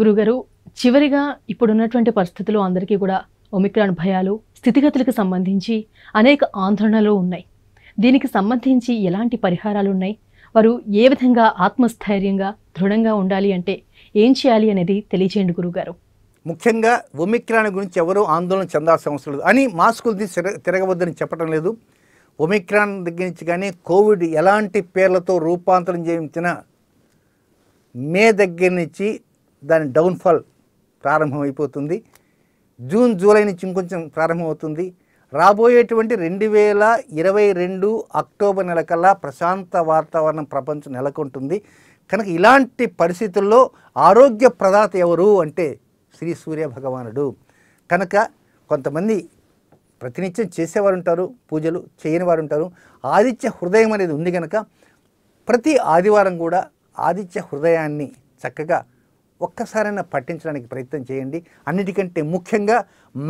గురుగారు చివరిగా ఇప్పుడున్నటువంటి పరిస్థితులు అందరికీ కూడా ఒమిక్రాన్ భయాలు స్థితిగతులకు సంబంధించి అనేక ఆందోళనలు ఉన్నాయి దీనికి సంబంధించి ఎలాంటి పరిహారాలు ఉన్నాయి వారు ఏ విధంగా ఆత్మస్థైర్యంగా దృఢంగా ఉండాలి అంటే ఏం చేయాలి అనేది తెలియజేయండి గురుగారు ముఖ్యంగా ఒమిక్రాన్ గురించి ఎవరూ ఆందోళన చెందాల్సిన అవసరం లేదు అని మాస్కులు తీసి తిరగవద్దని చెప్పడం లేదు ఒమిక్రాన్ దగ్గర నుంచి కానీ కోవిడ్ ఎలాంటి పేర్లతో రూపాంతరం చేయించిన మే దగ్గర నుంచి దాని డౌన్ఫాల్ ప్రారంభమైపోతుంది జూన్ జూలై నుంచి ఇంకొంచెం ప్రారంభమవుతుంది రాబోయేటువంటి రెండు వేల ఇరవై రెండు అక్టోబర్ నెల కల్లా ప్రశాంత వాతావరణం ప్రపంచం నెలకొంటుంది కనుక ఇలాంటి పరిస్థితుల్లో ఆరోగ్య ప్రదాత ఎవరు అంటే శ్రీ సూర్య భగవానుడు కనుక కొంతమంది ప్రతినిత్యం చేసేవారు ఉంటారు పూజలు చేయని వారు ఉంటారు ఆదిత్య హృదయం అనేది ఉంది కనుక ప్రతి ఆదివారం కూడా ఆదిత్య హృదయాన్ని చక్కగా ఒక్కసారైనా పట్టించడానికి ప్రయత్నం చేయండి అన్నిటికంటే ముఖ్యంగా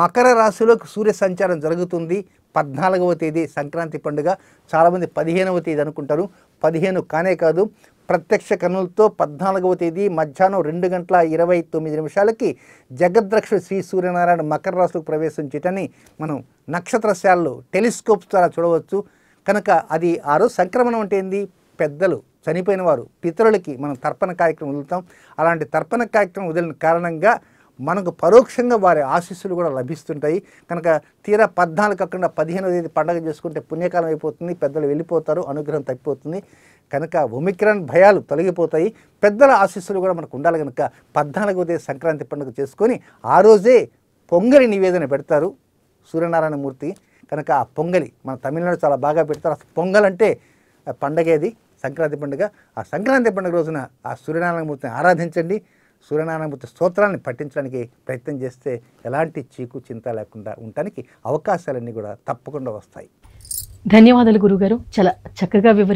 మకర రాశిలోకి సూర్య సంచారం జరుగుతుంది పద్నాలుగవ తేదీ సంక్రాంతి పండుగ చాలామంది పదిహేనవ తేదీ అనుకుంటారు పదిహేను కానే కాదు ప్రత్యక్ష కనులతో పద్నాలుగవ తేదీ మధ్యాహ్నం రెండు గంటల ఇరవై తొమ్మిది నిమిషాలకి జగద్రక్షుడు శ్రీ సూర్యనారాయణ మకర రాశులకు ప్రవేశించేటని మనం నక్షత్రశాలలో టెలిస్కోప్స్ ద్వారా చూడవచ్చు కనుక అది ఆరు సంక్రమణం అంటే ఏంది పెద్దలు చనిపోయిన వారు పితరులకి మనం తర్పణ కార్యక్రమం వదులుతాం అలాంటి తర్పణ కార్యక్రమం వదిలిన కారణంగా మనకు పరోక్షంగా వారి ఆశీస్సులు కూడా లభిస్తుంటాయి కనుక తీరా పద్నాలుగు కాకుండా పదిహేనో తేదీ పండగ చేసుకుంటే పుణ్యకాలం అయిపోతుంది పెద్దలు వెళ్ళిపోతారు అనుగ్రహం తప్పిపోతుంది కనుక ఒమిక్రాన్ భయాలు తొలగిపోతాయి పెద్దల ఆశీస్సులు కూడా మనకు ఉండాలి కనుక పద్నాలుగో తేదీ సంక్రాంతి పండుగ చేసుకొని ఆ రోజే పొంగలి నివేదన పెడతారు సూర్యనారాయణమూర్తి కనుక ఆ పొంగలి మన తమిళనాడు చాలా బాగా పెడతారు అసలు పొంగల్ అంటే పండగేది సంక్రాంతి పండుగ ఆ సంక్రాంతి పండుగ రోజున ఆ సూర్యనారాయణమూర్తిని ఆరాధించండి సూర్యనారాయణమూర్తి స్తోత్రాన్ని పఠించడానికి ప్రయత్నం చేస్తే ఎలాంటి చీకు చింత లేకుండా ఉండటానికి అవకాశాలన్నీ కూడా తప్పకుండా వస్తాయి ధన్యవాదాలు గురుగారు చాలా చక్కగా వివరి